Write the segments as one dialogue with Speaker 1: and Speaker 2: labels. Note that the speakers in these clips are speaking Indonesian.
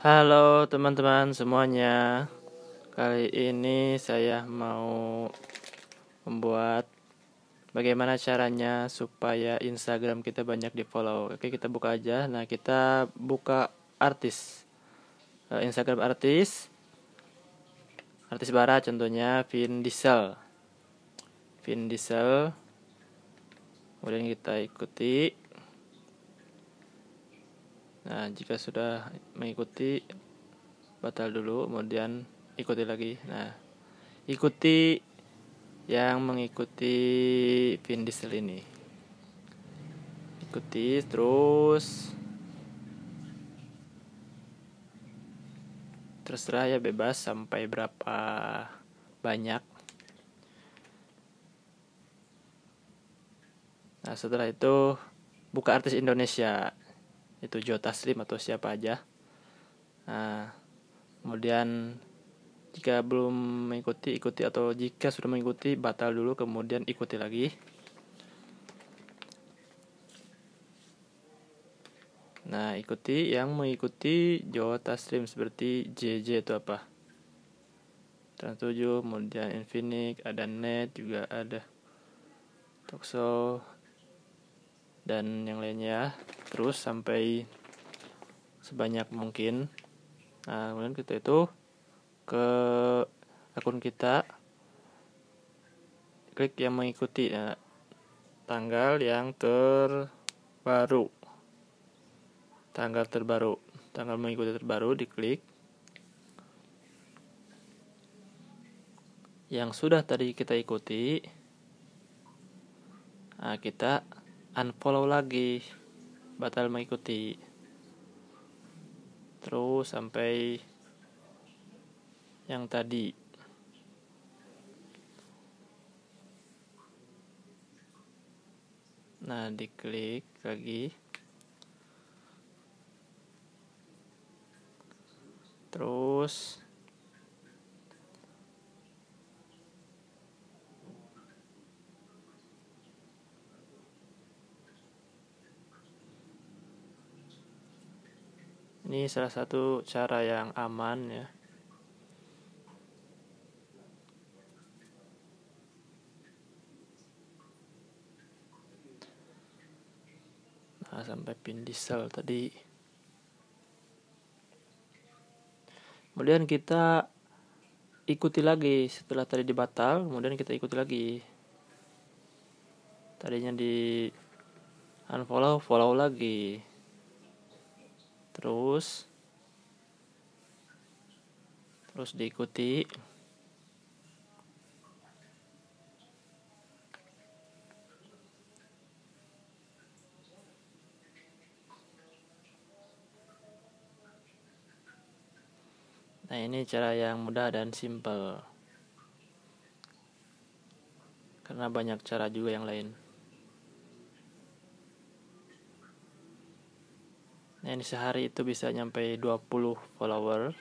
Speaker 1: Halo teman-teman semuanya. Kali ini saya mau membuat bagaimana caranya supaya Instagram kita banyak di-follow. Oke, kita buka aja. Nah, kita buka artis. Eh, Instagram artis. Artis barat contohnya Vin Diesel. Vin Diesel. Kemudian kita ikuti. Nah, jika sudah mengikuti batal dulu, kemudian ikuti lagi. Nah, ikuti yang mengikuti Vin Diesel ini. Ikuti terus terserah ya bebas sampai berapa banyak. Nah, setelah itu buka artis Indonesia itu Joe Taslim atau siapa aja nah, kemudian jika belum mengikuti ikuti atau jika sudah mengikuti batal dulu kemudian ikuti lagi nah ikuti yang mengikuti Jawa Taslim seperti JJ itu apa Trans 7 kemudian Infinix ada Net juga ada Tokso dan yang lainnya terus sampai sebanyak mungkin nah kemudian kita itu ke akun kita klik yang mengikuti ya. tanggal yang terbaru tanggal terbaru tanggal mengikuti terbaru diklik yang sudah tadi kita ikuti nah, kita unfollow lagi batal mengikuti terus sampai yang tadi nah diklik lagi terus Ini salah satu cara yang aman ya. Nah, sampai pin diesel tadi. Kemudian kita ikuti lagi setelah tadi dibatal, kemudian kita ikuti lagi. Tadinya di unfollow, follow lagi terus terus diikuti Nah, ini cara yang mudah dan simple. Karena banyak cara juga yang lain. ini sehari itu bisa nyampe 20 follower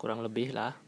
Speaker 1: kurang lebih lah